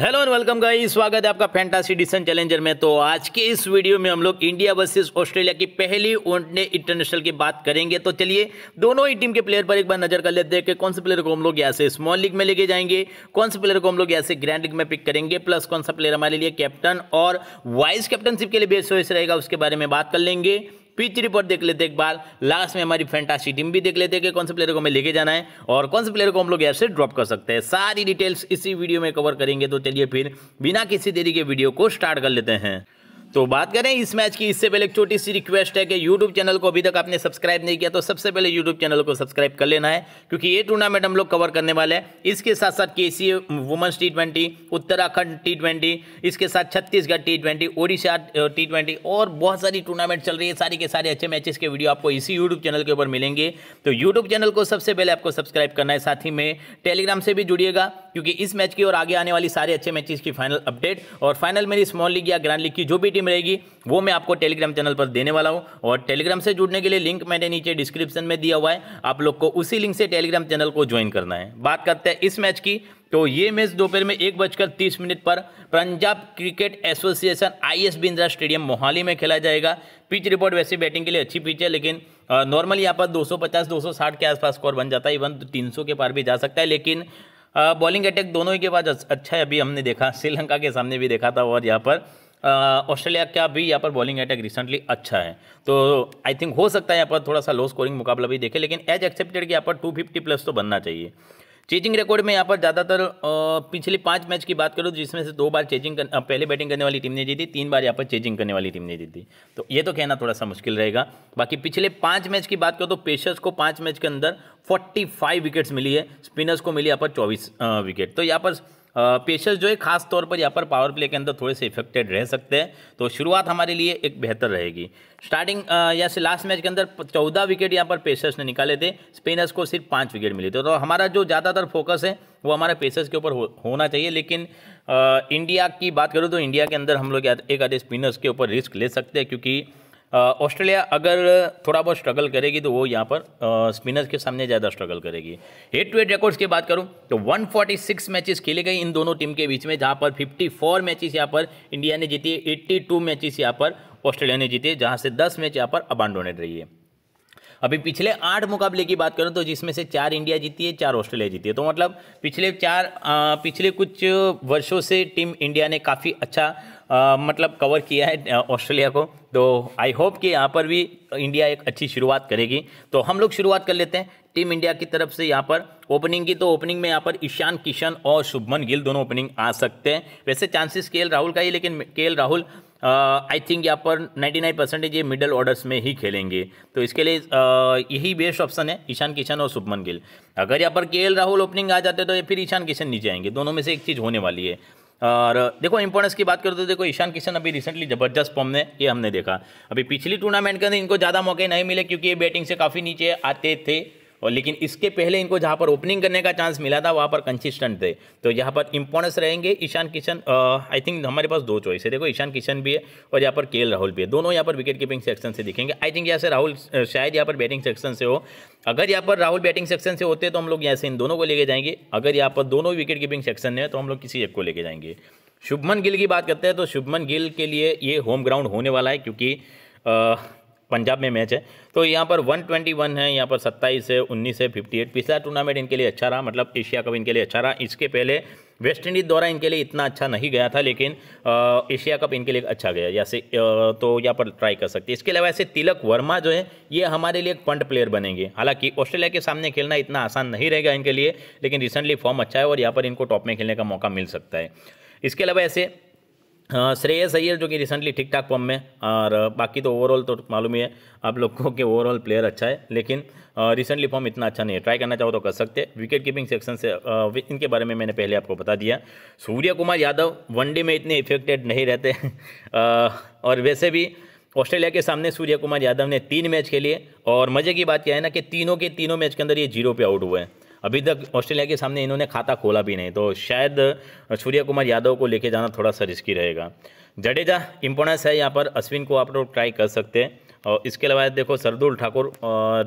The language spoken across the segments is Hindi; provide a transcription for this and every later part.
हेलो एंड वेलकम गाइस स्वागत है आपका फैंटासी डिसन चैलेंजर में तो आज के इस वीडियो में हम लोग इंडिया वर्सेस ऑस्ट्रेलिया की पहली वनडे इंटरनेशनल की बात करेंगे तो चलिए दोनों ही टीम के प्लेयर पर एक बार नजर कर लेते हैं कि कौन से प्लेयर को हम लोग यहाँ से स्मॉल लीग में लेके जाएंगे कौन से प्लेयर को हम लोग यहाँ से ग्रैंड लीग में पिक करेंगे प्लस कौन सा प्लेयर हमारे लिए कैप्टन और वाइस कैप्टनशिप के लिए बेस्ट रहेगा उसके बारे में बात कर लेंगे पिच रिपोर्ट देख लेते एक बार लास्ट में हमारी फैंटासी टीम भी देख लेते कि कौन से प्लेयर को हमें लेके जाना है और कौन से प्लेयर को हम लोग यहाँ से ड्रॉप कर सकते हैं सारी डिटेल्स इसी वीडियो में कवर करेंगे तो चलिए फिर बिना किसी देरी के वीडियो को स्टार्ट कर लेते हैं तो बात करें इस मैच की इससे पहले एक छोटी सी रिक्वेस्ट है कि यूट्यूब चैनल को अभी तक आपने सब्सक्राइब नहीं किया तो सबसे पहले यूट्यूब चैनल को सब्सक्राइब कर लेना है क्योंकि ये टूर्नामेंट हम लोग कवर करने वाले हैं इसके साथ साथ के C women's T twenty Uttarakhand T twenty इसके साथ Chhattisgarh T twenty Odisha T twenty और बहुत सारी टूर्नामेंट चल रही है सारी के सारे अच्छे मैचेस के वीडियो आपको इसी यूट्यूब चैनल के ऊपर मिलेंगे तो यूट्यूब चैनल को सबसे पहले आपको सब्सक्राइब करना है साथ ही में टेलीग्राम से भी जुड़िएगा क्योंकि इस मैच की और आगे आने वाली सारे अच्छे मैचेस की फाइनल अपडेट और फाइनल मेरी स्मॉल लीग या ग्रांड लीग की जो भी टीम रहेगी वो मैं आपको टेलीग्राम चैनल पर देने वाला हूँ और टेलीग्राम से जुड़ने के लिए लिंक मैंने नीचे डिस्क्रिप्शन में दिया हुआ है आप लोग को उसी लिंक से टेलीग्राम चैनल को ज्वाइन करना है बात करते हैं इस मैच की तो ये मैच दोपहर में एक बजकर तीस मिनट पर Punjab cricket association I S Bindra stadium Mohali में खेला जाएगा पिच रिपोर्ट वैसे बैटिंग के लिए अच्छी पिच है लेकिन नॉर्मली यहाँ पर 250 260 के आसपास स्कोर बन जाता है इवन तो 300 के पार भी जा सकता है लेकिन बॉलिंग अटैक दोनों ही के पास अच्छा है अभी हमने देखा श्रीलंका के सामने भी देखा था और यहाँ पर ऑस्ट्रेलिया का भी यहाँ पर बॉलिंग अटैक रिसेंटली अच्छा है तो आई थिंक हो सकता है यहाँ पर थोड़ा सा लो स्कोरिंग मुकाबला भी देखे लेकिन एज एक्सेप्टेड कि यहाँ पर टू फिफ्टी प्लस तो बनना चाहिए चेजिंग रिकॉर्ड में यहाँ पर ज़्यादातर पिछले पाँच मैच की बात करूँ जिसमें से दो बार चेजिंग कर, पहले बैटिंग करने वाली टीम ने जीती तीन बार यहाँ पर चेजिंग करने वाली टीम ने जीती तो ये तो कहना थोड़ा सा मुश्किल रहेगा बाकी पिछले पाँच मैच की बात करो तो पेशर्स को पाँच मैच के अंदर 45 विकेट्स मिली है स्पिनर्स को मिली यहाँ पर चौबीस विकेट तो यहाँ पर पेशर्स जो है खास तौर पर यहाँ पर पावर प्ले के अंदर थोड़े से इफेक्टेड रह सकते हैं तो शुरुआत हमारे लिए एक बेहतर रहेगी स्टार्टिंग या से लास्ट मैच के अंदर चौदह विकेट यहाँ पर पेशर्स ने निकाले थे स्पिनर्स को सिर्फ पाँच विकेट मिले थे तो हमारा जो ज़्यादातर फोकस है वो हमारे पेशर्स के ऊपर हो, होना चाहिए लेकिन आ, इंडिया की बात करूँ तो इंडिया के अंदर हम लोग एक आधे स्पिनर्स के ऊपर रिस्क ले सकते हैं क्योंकि ऑस्ट्रेलिया अगर थोड़ा बहुत स्ट्रगल करेगी तो वो यहाँ पर स्पिनर्स के सामने ज़्यादा स्ट्रगल करेगी हेड टू हेड रिकॉर्ड्स की बात करूँ तो 146 मैचेस खेले गए इन दोनों टीम के बीच में जहाँ पर 54 मैचेस यहाँ पर इंडिया ने जीती है टू मैचेस यहाँ पर ऑस्ट्रेलिया ने जीते जहाँ से दस मैच यहाँ पर अबांडोनेट रही है अभी पिछले आठ मुकाबले की बात करूँ तो जिसमें से चार इंडिया जीती है चार ऑस्ट्रेलिया जीती है तो मतलब पिछले चार आ, पिछले कुछ वर्षों से टीम इंडिया ने काफ़ी अच्छा आ, मतलब कवर किया है ऑस्ट्रेलिया को तो आई होप कि यहाँ पर भी इंडिया एक अच्छी शुरुआत करेगी तो हम लोग शुरुआत कर लेते हैं टीम इंडिया की तरफ से यहाँ पर ओपनिंग की तो ओपनिंग में यहाँ पर ईशान किशन और शुभमन गिल दोनों ओपनिंग आ सकते हैं वैसे चांसेस के राहुल का ही लेकिन के राहुल आई थिंक यहाँ पर 99 परसेंटेज ये मिडल ऑर्डर्स में ही खेलेंगे तो इसके लिए uh, यही बेस्ट ऑप्शन है ईशान किशन और शुभमन गिल अगर यहाँ पर के राहुल ओपनिंग आ जाते तो फिर ईशान किशन नीचे आएंगे दोनों में से एक चीज़ होने वाली है और देखो इंपॉर्टेंस की बात करें तो देखो ईशान किशन अभी रिसेंटली जबरदस्त फॉर्म में ये हमने देखा अभी पिछली टूर्नामेंट के अंदर इनको ज़्यादा मौके नहीं मिले क्योंकि ये बैटिंग से काफ़ी नीचे आते थे और लेकिन इसके पहले इनको जहाँ पर ओपनिंग करने का चांस मिला था वहाँ पर कंसिस्टेंट थे तो यहाँ पर इंपॉर्टेंस रहेंगे ईशान किशन आई थिंक हमारे पास दो चॉइस है देखो ईशान किशन भी है और यहाँ पर के राहुल भी है दोनों यहाँ पर विकेट कीपिंग सेक्शन से दिखेंगे आई थिंक यहाँ से राहुल शायद यहाँ पर बैटिंग सेक्शन से हो अगर यहाँ पर राहुल बैटिंग सेक्शन से होते तो हम लोग यहाँ से इन दोनों को लेके जाएंगे अगर यहाँ पर दोनों विकेट कीपिंग सेक्शन है तो हम लोग किसी एक को लेके जाएंगे शुभमन गिल की बात करते हैं तो शुभमन गिल के लिए ये होम ग्राउंड होने वाला है क्योंकि पंजाब में मैच है तो यहाँ पर 121 है यहाँ पर 27 है 19 है 58 पिछला टूर्नामेंट इनके लिए अच्छा रहा मतलब एशिया कप इनके लिए अच्छा रहा इसके पहले वेस्ट इंडीज़ द्वारा इनके लिए इतना अच्छा नहीं गया था लेकिन एशिया कप इनके लिए अच्छा गया जैसे तो यहाँ पर ट्राई कर सकते इसके अलावा ऐसे तिलक वर्मा जो है ये हमारे लिए एक पंट प्लेयर बनेंगे हालांकि ऑस्ट्रेलिया के सामने खेलना इतना आसान नहीं रहेगा इनके लिए लेकिन रिसेंटली फॉर्म अच्छा है और यहाँ पर इनको टॉप में खेलने का मौका मिल सकता है इसके अलावा ऐसे हाँ, श्रेयस अय्यर जो कि रिसेंटली ठीक ठाक फॉर्म में और बाकी तो ओवरऑल तो मालूम ही है आप लोग को कि ओवरऑल प्लेयर अच्छा है लेकिन रिसेंटली फॉर्म इतना अच्छा नहीं है ट्राई करना चाहो तो कर सकते हैं विकेट कीपिंग सेक्शन से इनके बारे में मैंने पहले आपको बता दिया सूर्य कुमार यादव वनडे में इतने इफेक्टेड नहीं रहते और वैसे भी ऑस्ट्रेलिया के सामने सूर्य कुमार यादव ने तीन मैच खेले और मज़े की बात क्या है ना कि तीनों के तीनों मैच के अंदर ये जीरो पे आउट हुए हैं अभी तक ऑस्ट्रेलिया के सामने इन्होंने खाता खोला भी नहीं तो शायद सूर्य कुमार यादव को लेके जाना थोड़ा सा रिस्की रहेगा जडेजा इम्पोर्टेंस है यहाँ पर अश्विन को आप लोग ट्राई कर सकते हैं और इसके अलावा देखो सरदुल ठाकुर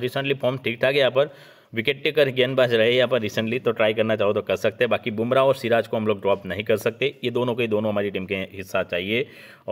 रिसेंटली फॉर्म ठीक ठाक है यहाँ पर विकेट टेकर गेंदबाज रहे यहाँ पर रिसेंटली तो ट्राई करना चाहो तो कर सकते हैं बाकी बुमराह और सिराज को हम लोग ड्रॉप नहीं कर सकते ये दोनों के दोनों हमारी टीम के हिस्सा चाहिए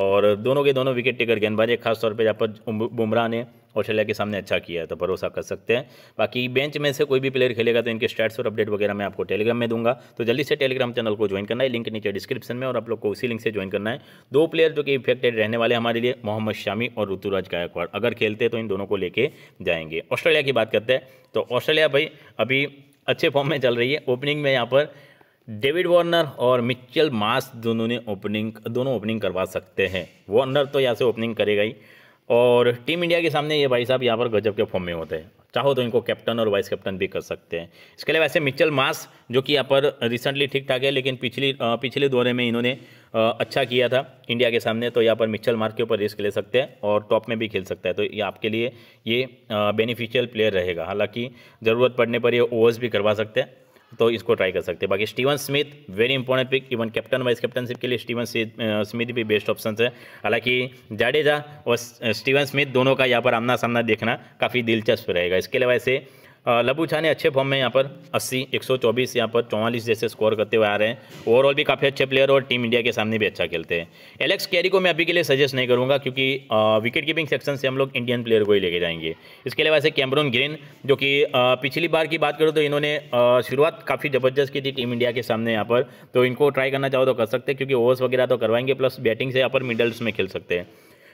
और दोनों के दोनों विकेट टेकर गेंदबाज है खासतौर पर यहाँ पर बुमराह ने ऑस्ट्रेलिया के सामने अच्छा किया है तो भरोसा कर सकते हैं बाकी बेंच में से कोई भी प्लेयर खेलेगा तो इनके स्टैट्स और अपडेट वगैरह मैं आपको टेलीग्राम में दूंगा तो जल्दी से टेलीग्राम चैनल को ज्वाइन करना है लिंक नीचे डिस्क्रिप्शन में और आप लोग को उसी लिंक से ज्वाइन करना है दो प्लेयर जो कि इफेक्टेड रहने वाले हमारे लिए मोहम्मद शामी और ऋतुराज गायकवाड़ अगर खेलते तो इन दोनों को लेके जाएंगे ऑस्ट्रेलिया की बात करते हैं तो ऑस्ट्रेलिया भाई अभी अच्छे फॉर्म में चल रही है ओपनिंग में यहाँ पर डेविड वार्नर और मिचेल मास दोनों ने ओपनिंग दोनों ओपनिंग करवा सकते हैं वार्नर तो यहाँ से ओपनिंग करेगा ही और टीम इंडिया के सामने ये भाई साहब यहाँ पर गजब के फॉर्म में होते हैं चाहो तो इनको कैप्टन और वाइस कैप्टन भी कर सकते हैं इसके अलावा वैसे मिचल मास जो कि यहाँ पर रिसेंटली ठीक ठाक है लेकिन पिछली पिछले दौरे में इन्होंने अच्छा किया था इंडिया के सामने तो यहाँ पर मिचल मार्क के ऊपर रिस्क ले सकते हैं और टॉप में भी खेल सकता है तो ये आपके लिए ये बेनिफिशियल प्लेयर रहेगा हालांकि ज़रूरत पड़ने पर ये ओवर्स भी करवा सकते हैं तो इसको ट्राई कर सकते हैं बाकी Steven Smith very important pick even captain vice captainship के लिए स्टीवन स्मिथ भी बेस्ट ऑप्शन है हालांकि जाडेजा और स्टीवन स्मिथ दोनों का यहाँ पर आमना सामना देखना काफ़ी दिलचस्प रहेगा इसके अलावा ऐसे लबू झा ने अच्छे फॉर्म में यहाँ पर 80, 124 यहाँ पर चौवालीस जैसे स्कोर करते हुए आ रहे हैं ओवरऑल भी काफ़ी अच्छे प्लेयर और टीम इंडिया के सामने भी अच्छा खेलते हैं एलेक्स कैरी को मैं अभी के लिए सजेस्ट नहीं करूँगा क्योंकि विकेट कीपिंग सेक्शन से हम लोग इंडियन प्लेयर को ही लेके जाएंगे इसके अलावा ऐसे कैमरून ग्रीन जो कि पिछली बार की बात करूँ तो इन्होंने शुरुआत काफ़ी ज़बरदस्त की थी टीम इंडिया के सामने यहाँ पर तो इनको ट्राई करना चाहो तो कर सकते हैं क्योंकि ओवर्स वगैरह तो करवाएंगे प्लस बैटिंग से यहाँ पर मिडल्स में खेल सकते हैं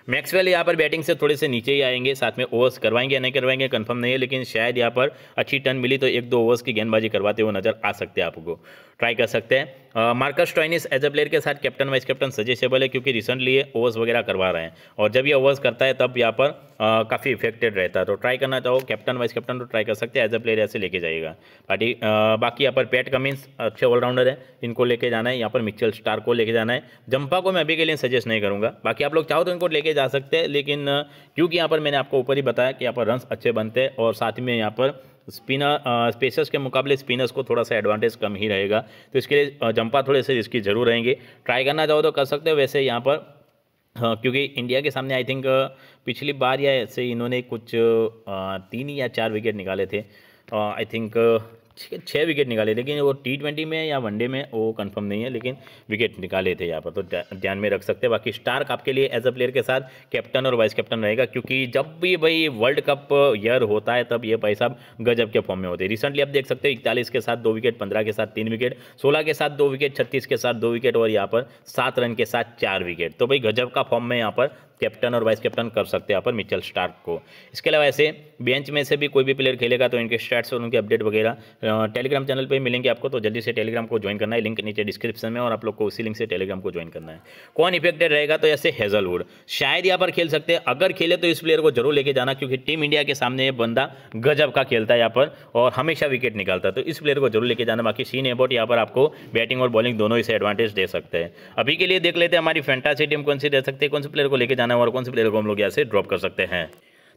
मैक्सवेल यहाँ पर बैटिंग से थोड़े से नीचे ही आएंगे साथ में ओवर्स करवाएंगे या नहीं करवाएंगे कन्फर्म नहीं है लेकिन शायद यहाँ पर अच्छी टर्न मिली तो एक दो ओवर्स की गेंदबाजी करवाते हुए नजर आ सकते हैं आपको ट्राई कर सकते हैं Marcus Stoinis as a player के साथ कैप्टन वाइस कैप्टन सजेसेबल है क्योंकि रिसेंटली ये ओवर्स वगैरह करवा रहे हैं और जब ये ओवर्स करता है तब यहाँ पर काफ़ी इफेक्टेड रहता है तो ट्राई करना चाहो कैप्टन वाइस कैप्टन तो ट्राई कर सकते हैं एज ए प्लेयर ऐसे लेके जाएगा बाकी बाकी यहाँ पर पैट कमिंस अच्छे ऑलराउंडर है इनको लेके जाना है यहाँ पर मिक्चल स्टार को लेके जाना है जंपा को मैं अभी के लिए सजेस्ट नहीं करूँगा बाकी आप लोग चाहो तो इनको लेके जा सकते हैं लेकिन क्योंकि यहाँ पर मैंने आपको ऊपर ही बताया कि यहाँ पर रन्स अच्छे बनते हैं और साथ में यहाँ पर स्पिनर स्पेसर्स के मुकाबले स्पिनर्स को थोड़ा सा एडवांटेज कम ही रहेगा तो इसके लिए जंपा थोड़े से रिस्की जरूर रहेंगे ट्राई करना चाहो तो कर सकते हो वैसे यहाँ पर हाँ, क्योंकि इंडिया के सामने आई थिंक पिछली बार या ऐसे इन्होंने कुछ तीन या चार विकेट निकाले थे आई थिंक छः विकेट निकाले लेकिन वो टी ट्वेंटी में या वनडे में वो कंफर्म नहीं है लेकिन विकेट निकाले थे यहाँ पर तो ध्यान में रख सकते हैं बाकी स्टार्क आपके लिए एज अ प्लेयर के साथ कैप्टन और वाइस कैप्टन रहेगा क्योंकि जब भी भाई वर्ल्ड कप ईयर होता है तब ये भाई साहब गजब के फॉर्म में होते हैं रिसेंटली आप देख सकते हो इकतालीस के साथ दो विकेट पंद्रह के साथ तीन विकेट सोलह के साथ दो विकेट छत्तीस के साथ दो विकेट और यहाँ पर सात रन के साथ चार विकेट तो भाई गजब का फॉर्म में यहाँ पर कैप्टन और वाइस कैप्टन कर सकते हैं यहाँ पर मिचल स्टार्क को इसके अलावा ऐसे बेंच में से भी कोई भी प्लेयर खेलेगा तो इनके स्टैट्स और उनके अपडेट वगैरह टेलीग्राम चैनल पर मिलेंगे आपको तो जल्दी से टेलीग्राम को ज्वाइन करना है लिंक नीचे डिस्क्रिप्शन में और आप लोग को उसी लिंक से टेलीग्राम को ज्वाइन करना है कौन इफेक्टेड रहेगा तो ऐसे हेजलवुड शायद यहाँ पर खेल सकते हैं अगर खेले तो इस प्लेयर को जरूर लेके जाना क्योंकि टीम इंडिया के सामने ये बंदा गजब का खेलता है यहाँ पर और हमेशा विकेट निकालता है तो इस प्लेयर को जरूर लेके जाना बाकी सीन एबोट यहाँ पर आपको बैटिंग और बॉलिंग दोनों इसे एडवांटेज दे सकते हैं अभी के लिए देख लेते हैं हमारी फैंटासी टीम कौन सी दे सकते हैं कौन से प्लेयर को लेके जाना जाना है और कौन से प्लेयर को हम लोग यहाँ से ड्रॉप कर सकते हैं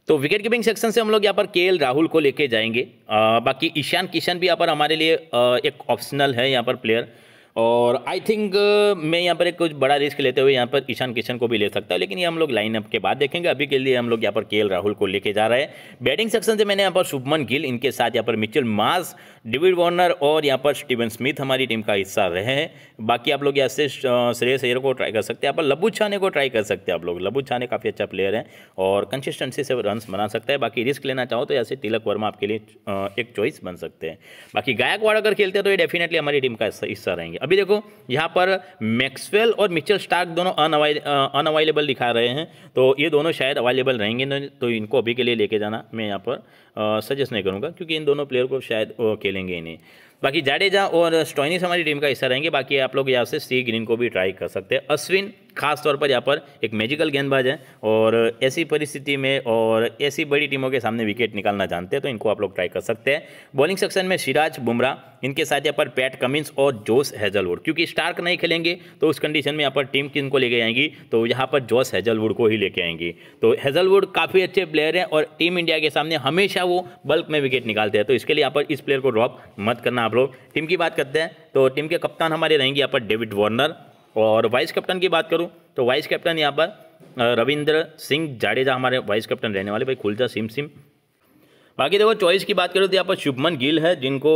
तो विकेट कीपिंग सेक्शन से हम लोग यहाँ पर के राहुल को लेके जाएंगे आ, बाकी ईशान किशन भी यहाँ पर हमारे लिए आ, एक ऑप्शनल है यहाँ पर प्लेयर और आई थिंक uh, मैं यहाँ पर एक कुछ बड़ा रिस्क लेते हुए यहाँ पर ईशान किशन को भी ले सकता हूँ लेकिन ये हम लोग लाइनअप के बाद देखेंगे अभी के लिए हम लोग यहाँ पर के राहुल को लेके जा रहे हैं बैटिंग सेक्शन से मैंने यहाँ पर शुभमन गिल इनके साथ यहाँ पर मिचिल मास डेविड वार्नर और यहाँ पर स्टीवन स्मिथ हमारी टीम का हिस्सा रहे हैं बाकी आप लोग यहाँ से uh, श्रेयस अयर को ट्राई कर सकते हैं यहाँ पर लबू छाने को ट्राई कर सकते हैं आप लोग लबू छाने काफ़ी अच्छा प्लेयर है और कंसिस्टेंसी से रन बना सकता है बाकी रिस्क लेना चाहो तो यहाँ से तिलक वर्मा आपके लिए uh, एक चॉइस बन सकते हैं बाकी गायकवाड़ अगर खेलते हैं तो ये डेफिनेटली हमारी टीम का हिस्सा रहेंगे अभी देखो यहाँ पर मैक्सवेल और मिचेल स्टार्क दोनों अवेलेबल दिखा रहे हैं तो ये दोनों शायद अवेलेबल रहेंगे तो इनको अभी के लिए लेके जाना मैं यहाँ पर सजेस्ट नहीं करूँगा क्योंकि इन दोनों प्लेयर को शायद खेलेंगे ही नहीं बाकी जाडेजा और स्टोइनिस हमारी टीम का हिस्सा रहेंगे बाकी आप लोग यहाँ से सी ग्रीन को भी ट्राई कर सकते हैं अश्विन खास तौर पर यहाँ पर एक मैजिकल गेंदबाज है और ऐसी परिस्थिति में और ऐसी बड़ी टीमों के सामने विकेट निकालना जानते हैं तो इनको आप लोग ट्राई कर सकते हैं बॉलिंग सेक्शन में सिराज बुमराह इनके साथ यहाँ पर पैट कमिंस और जोस हैजलवुड क्योंकि स्टार्क नहीं खेलेंगे तो उस कंडीशन में यहाँ पर टीम किन को लेके आएंगी तो यहाँ पर जोस हैजलवुड को ही लेके आएंगी तो हैजलवुड काफ़ी अच्छे प्लेयर हैं और टीम इंडिया के सामने हमेशा वो बल्क में विकेट निकालते हैं तो इसके लिए यहाँ पर इस प्लेयर को ड्रॉप मत करना आप लोग टीम की बात करते हैं तो टीम के कप्तान हमारे रहेंगे यहाँ पर डेविड वार्नर और वाइस कैप्टन की बात करूँ तो वाइस कैप्टन यहाँ पर रविंद्र सिंह जाडेजा हमारे वाइस कैप्टन रहने वाले भाई खुलजा सिम सिम बाकी देखो चॉइस की बात करें तो यहाँ पर शुभमन गिल है जिनको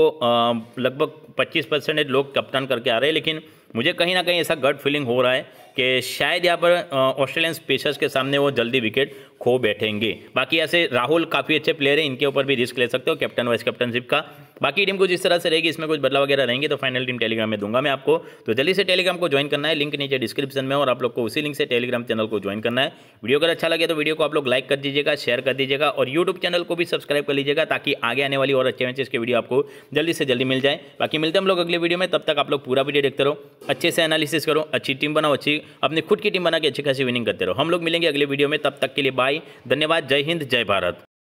लगभग 25 परसेंटेज लोग कप्तान करके आ रहे हैं लेकिन मुझे कहीं ना कहीं ऐसा गट फीलिंग हो रहा है कि शायद यहाँ पर ऑस्ट्रेलियन स्पेशर्स के सामने वो जल्दी विकेट खो बैठेंगे बाकी ऐसे राहुल काफ़ी अच्छे प्लेयर हैं इनके ऊपर भी रिस्क ले सकते हो कैप्टन वाइस कैप्टनशिप का बाकी टीम कुछ इस तरह से रहेगी इसमें कुछ बदलाव वगैरह रहेंगे तो फाइनल टीम टेलीग्राम में दूंगा मैं आपको तो जल्दी से टेलीग्राम को ज्वाइन करना है लिंक नीचे डिस्क्रिप्शन में और आप लोग को उसी लिंक से टेलीग्राम चैनल को ज्वाइन करना है वीडियो अगर अच्छा लगे तो वीडियो को आप लोग लाइक कर दीजिएगा शेयर कर दीजिएगा और यूट्यूब चैनल को भी सब्सक्राइब कर लीजिएगा ताकि आगे आने वाली और अच्छे मैचेस की वीडियो आपको जल्दी से जल्दी मिल जाए बाकी मिलते हम लोग अगले वीडियो में तब तक आप लोग पूरा वीडियो देखते रहो अच्छे से एनालिसिस करो अच्छी टीम बनाओ अच्छी अपनी खुद की टीम बना के अच्छी खासी विनिंग करते रहो हम लोग मिलेंगे अगले वीडियो में तब तक के लिए बाय धन्यवाद जय हिंद जय भारत